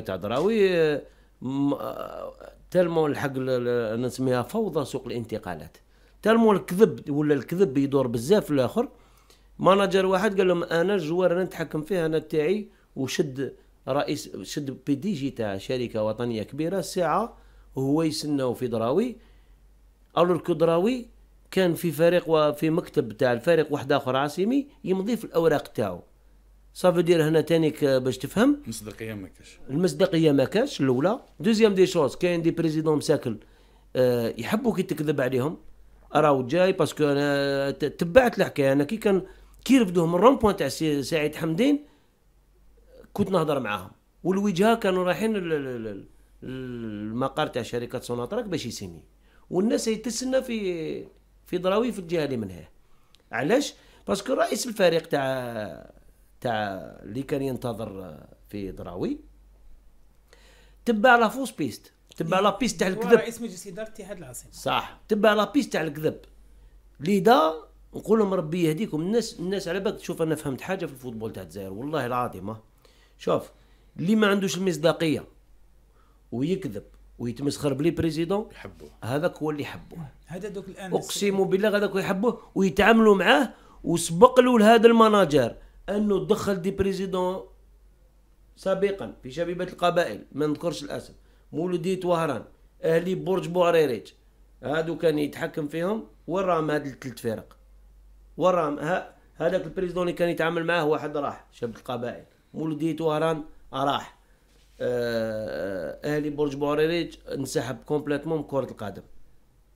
تاع دراوي تلمو الحق نسميها فوضى سوق الانتقالات تلمو الكذب ولا الكذب يدور بزاف في الاخر ماناجر واحد قال لهم انا الجوار انا نتحكم فيه انا تاعي وشد رئيس شد بي دي جي تاع شركه وطنيه كبيره ساعه وهو يسناو في دراوي الور دراوي كان في فريق وفي مكتب تاع الفريق واحد اخر عاصمي يمضي في الاوراق تاعو صافي دير هنا تانيك باش تفهم المصداقيه ما كاش المصداقيه ما كاش الاولى دوزيام دي شوز كاين دي بريزيدون مساكل أه يحبوا كي تكذب عليهم راهو جاي باسكو انا تبعت الحكايه انا كي كان كي رفدوه من رون بوان تاع سعيد حمدين كنت نهضر معاهم والوجهه كانوا رايحين المقر تاع شركه سوناطراك باش يسيني والناس يتسنى في في ضراوي في الجهه اللي منها علاش باسكو رئيس الفريق تاع تاع اللي كان ينتظر في دراوي تبع لا فوس بيست تبع لا بيست تاع الكذب رئيس مجلس اداره اتحاد العاصمه صح تبع لا بيست تاع الكذب لذا نقول لهم ربي يهديكم الناس الناس على بالك تشوف انا فهمت حاجه في الفوتبول تاع الجزائر والله العظيم شوف اللي ما عندوش المصداقيه ويكذب ويتمسخر بلي بريزيدون يحبوه هذاك هو اللي يحبوه هذا دوك الان اقسم بالله هذاك يحبوه ويتعاملوا معاه وسبق له هذا المناجر انه دخل دي بريزيدون سابقا في شبيبه القبائل ما نذكرش الاسم مولوديه وهران اهلي برج بوعريريج هادو كان يتحكم فيهم وين راهم هاد الثلاث فرق وين راهم هذاك البريزيدون اللي كان يتعامل معاه واحد راح شبيبه القبائل مولوديه وهران راح آه، اهلي برج بوعريريج انسحب كومبليتمون من كره القدم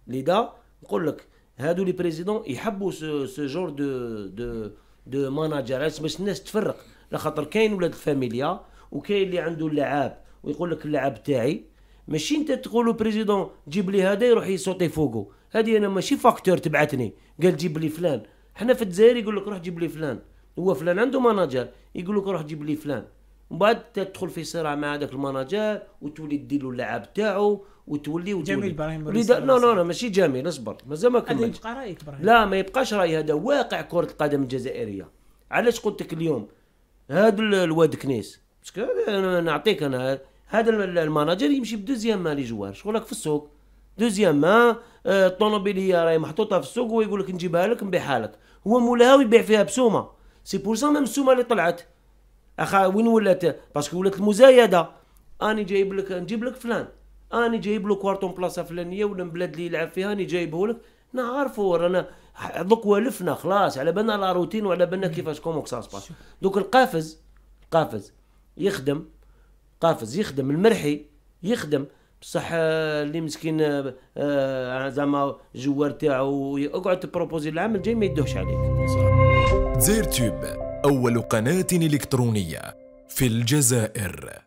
لذا نقول لك هادو لي بريزيدون يحبوا سو جور دو دو دو ماناجر باش الناس تفرق على خاطر كاين ولاد الفاميليا وكاين اللي عنده اللعاب ويقول لك اللعاب تاعي ماشي انت تقول بريزيدون جيب لي هذا يروح يسوطي فوقه هذه انا ماشي فاكتور تبعتني قال جيب لي فلان حنا في الجزائر يقول لك روح جيب لي فلان هو فلان عنده ماناجر يقول لك روح جيب لي فلان ومن بعد تدخل في صراع مع هذاك الماناجر وتولي دير له اللعاب تاعو وتولي وتولي جميل ابراهيم رضا لا لا لا ماشي جميل اصبر مازال ما كملت يبقى رايك ابراهيم لا ما يبقاش راي هذا واقع كره القدم الجزائريه علاش قلت لك اليوم هذا الواد كنيس نعطيك انا هذا المناجر يمشي بدوزيام مان لي جوار شغلك في السوق دوزيام مان آه، الطونوبيل هي راهي محطوطه في السوق ويقول لك نجيبها لك نبيعها لك هو مولاها ويبيع فيها بسومه سي بور سا ميم السومه اللي طلعت اخا وين ولات باسكو ولات المزايده اني جايب لك نجيب لك فلان اني جايب له كوارتون بلاصه فلانيه ولا بلاد اللي يلعب فيها اني جايبه لك نعرفوا رانا دوك والفنا خلاص على بالنا لا روتين وعلى بالنا كيفاش كوموك ساسباس دوك القافز قافز يخدم قافز يخدم المرحي يخدم بصح آه، اللي مسكين آه، آه، زعما الجوار تاعو اقعد تبروبوزي العمل جاي ما يدوهش عليك زير تيوب اول قناه الكترونيه في الجزائر